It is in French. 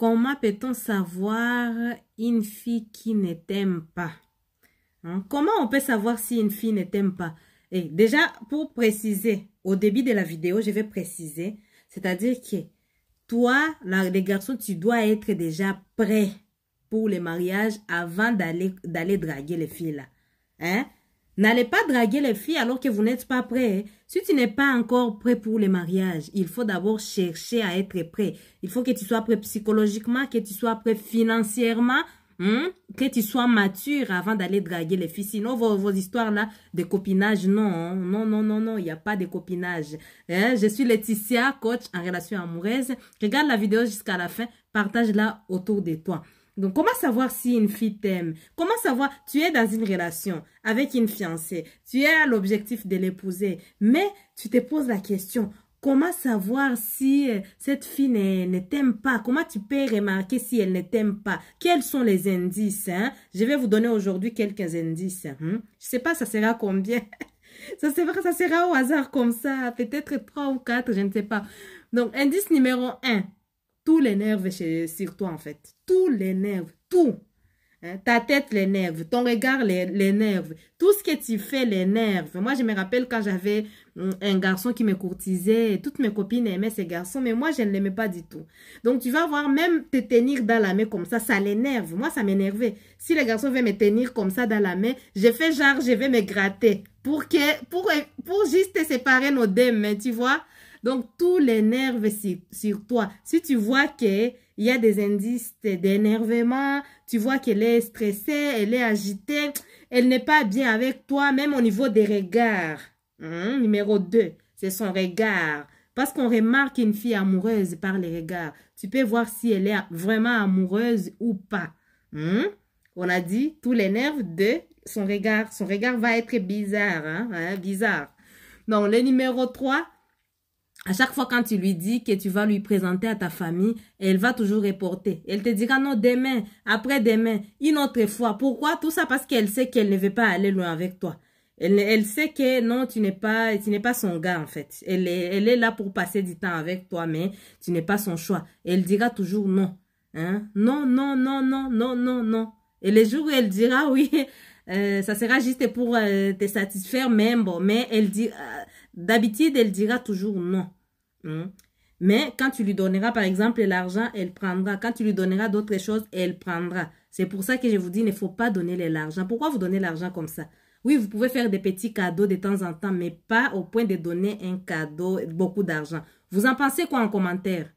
Comment peut-on savoir une fille qui ne t'aime pas hein? Comment on peut savoir si une fille ne t'aime pas Et déjà, pour préciser, au début de la vidéo, je vais préciser, c'est-à-dire que toi, les garçons, tu dois être déjà prêt pour le mariage avant d'aller draguer les filles là. Hein? N'allez pas draguer les filles alors que vous n'êtes pas prêt. Hein. Si tu n'es pas encore prêt pour le mariage, il faut d'abord chercher à être prêt. Il faut que tu sois prêt psychologiquement, que tu sois prêt financièrement, hein, que tu sois mature avant d'aller draguer les filles. Sinon, vos, histoires là de copinage, non, hein. non, non, non, non, il n'y a pas de copinage. Je suis Laetitia, coach en relation amoureuse. Regarde la vidéo jusqu'à la fin, partage-la autour de toi. Donc, comment savoir si une fille t'aime Comment savoir Tu es dans une relation avec une fiancée. Tu es à l'objectif de l'épouser. Mais tu te poses la question, comment savoir si euh, cette fille ne, t'aime pas Comment tu peux remarquer si elle ne t'aime pas Quels sont les indices hein? Je vais vous donner aujourd'hui quelques indices. Hein. Hmm? Je sais pas, ça sera combien Ça sera, ça sera au hasard comme ça. Peut-être trois ou quatre, je ne sais pas. Donc, indice numéro un. Tout l'énerve sur toi, en fait. Tout l'énerve, tout. Hein, ta tête l'énerve, ton regard l'énerve, tout ce que tu fais l'énerve. Moi, je me rappelle quand j'avais hum, un garçon qui me courtisait, toutes mes copines aimaient ces garçons, mais moi, je ne l'aimais pas du tout. Donc, tu vas voir, même te tenir dans la main comme ça, ça l'énerve. Moi, ça m'énervait. Si le garçon veut me tenir comme ça dans la main, je fais genre, je vais me gratter pour, que, pour, pour juste séparer nos deux mains, tu vois donc, tous les nerfs sur, toi. Si tu vois qu'il y a des indices d'énervement, tu vois qu'elle est stressée, elle est agitée, elle n'est pas bien avec toi, même au niveau des regards. Hein? numéro 2, c'est son regard. Parce qu'on remarque une fille amoureuse par les regards. Tu peux voir si elle est vraiment amoureuse ou pas. Hein? On a dit tous les nerfs de son regard. Son regard va être bizarre. Hein? Bizarre. Donc, le numéro 3, à chaque fois quand tu lui dis que tu vas lui présenter à ta famille, elle va toujours reporter. Elle te dira non demain, après-demain, une autre fois. Pourquoi tout ça Parce qu'elle sait qu'elle ne veut pas aller loin avec toi. Elle, elle sait que non, tu n'es pas, tu n'es pas son gars en fait. Elle est, elle est là pour passer du temps avec toi, mais tu n'es pas son choix. Elle dira toujours non. Hein? Non, non, non, non, non, non, non. Et les jours où elle dira oui, euh, ça sera juste pour euh, te satisfaire, même bon, mais elle dit, D'habitude, elle dira toujours non. Hmm. Mais quand tu lui donneras, par exemple, l'argent, elle prendra. Quand tu lui donneras d'autres choses, elle prendra. C'est pour ça que je vous dis, il ne faut pas donner l'argent. Pourquoi vous donnez l'argent comme ça Oui, vous pouvez faire des petits cadeaux de temps en temps, mais pas au point de donner un cadeau, beaucoup d'argent. Vous en pensez quoi en commentaire